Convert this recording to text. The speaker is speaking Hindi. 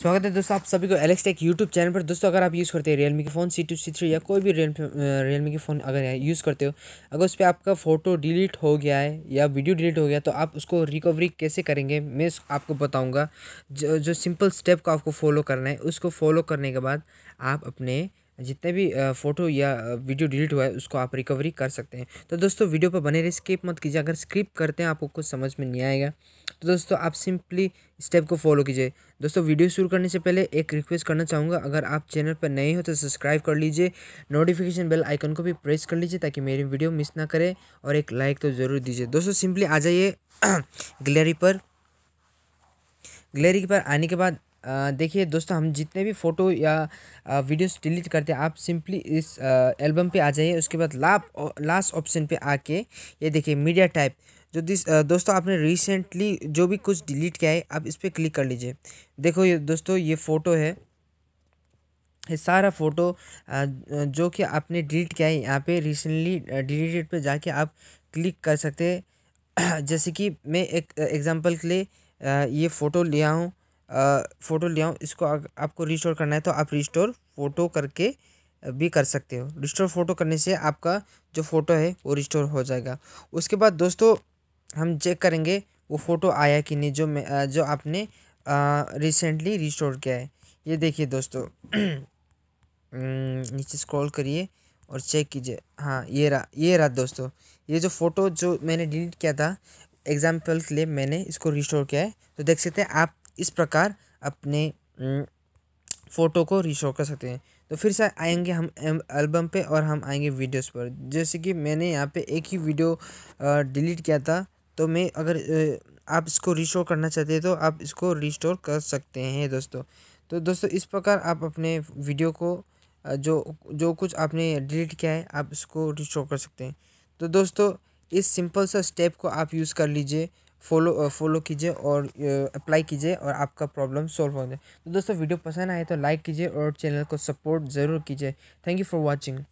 स्वागत है दोस्तों आप सभी को एलेक्स टेक यूट्यूब चैनल पर दोस्तों अगर आप यूज़ करते हैं रियलमी के phone C two C three या कोई भी रियल रियलमी के फ़ोन अगर यूज़ करते हो अगर उस पर आपका फ़ोटो डिलीट हो गया है या वीडियो डिलीट हो गया तो आप उसको रिकवरी कैसे करेंगे मैं आपको बताऊँगा जो जो सिंपल स्टेप को आपको फॉलो करना है उसको फॉलो करने के बाद आप अपने जितने भी फ़ोटो या वीडियो डिलीट हुआ है उसको आप रिकवरी कर सकते हैं तो दोस्तों वीडियो पर बने रहिए स्किप मत कीजिए अगर स्किप करते हैं आपको कुछ समझ में नहीं आएगा तो दोस्तों आप सिंपली स्टेप को फॉलो कीजिए दोस्तों वीडियो शुरू करने से पहले एक रिक्वेस्ट करना चाहूँगा अगर आप चैनल पर नए हो तो सब्सक्राइब कर लीजिए नोटिफिकेशन बेल आइकन को भी प्रेस कर लीजिए ताकि मेरी वीडियो मिस ना करें और एक लाइक तो ज़रूर दीजिए दोस्तों सिंपली आ जाइए गलेरी पर गलेरी पर आने के बाद देखिए दोस्तों हम जितने भी फ़ोटो या वीडियोस डिलीट करते हैं आप सिंपली इस एल्बम पे आ जाइए उसके बाद लाप लास्ट ऑप्शन पे आके ये देखिए मीडिया टाइप जो दिस दोस्तों आपने रिसेंटली जो भी कुछ डिलीट किया है आप इस पर क्लिक कर लीजिए देखो ये दोस्तों ये फ़ोटो है ये सारा फ़ोटो जो कि आपने डिलीट किया है यहाँ पे रिसेंटली डिलीटेड पे जाके आप क्लिक कर सकते हैं जैसे कि मैं एक एग्जांपल के लिए ये फ़ोटो लिया हूँ फ़ोटो लिया हूँ इसको आपको रिस्टोर करना है तो आप रिस्टोर फ़ोटो करके भी कर सकते हो रिस्टोर फ़ोटो करने से आपका जो फ़ोटो है वो रिस्टोर हो जाएगा उसके बाद दोस्तों हम चेक करेंगे वो फ़ोटो आया कि नहीं जो मैं जो आपने रिसेंटली रिस्टोर किया है ये देखिए दोस्तों नीचे स्क्रॉल करिए और चेक कीजिए हाँ ये रहा ये रहा दोस्तों ये जो फ़ोटो जो मैंने डिलीट किया था एग्ज़ाम्पल के लिए मैंने इसको रिस्टोर किया है तो देख सकते हैं आप इस प्रकार अपने फ़ोटो को रिस्टोर कर सकते हैं तो फिर से आएंगे हम एल्बम पे और हम आएंगे वीडियोस पर जैसे कि मैंने यहाँ पे एक ही वीडियो डिलीट किया था तो मैं अगर आप इसको रिस्टोर करना चाहते हैं तो आप इसको रिस्टोर कर सकते हैं दोस्तों तो दोस्तों इस प्रकार आप अपने वीडियो को जो जो कुछ आपने डिलीट किया है आप इसको रिस्टोर कर सकते हैं तो दोस्तों इस सिंपल सा स्टेप को आप यूज़ कर लीजिए फॉलो फॉलो कीजिए और अप्लाई कीजिए और आपका प्रॉब्लम सॉल्व हो जाए तो दोस्तों वीडियो पसंद आए तो लाइक कीजिए और चैनल को सपोर्ट ज़रूर कीजिए थैंक यू फॉर वॉचिंग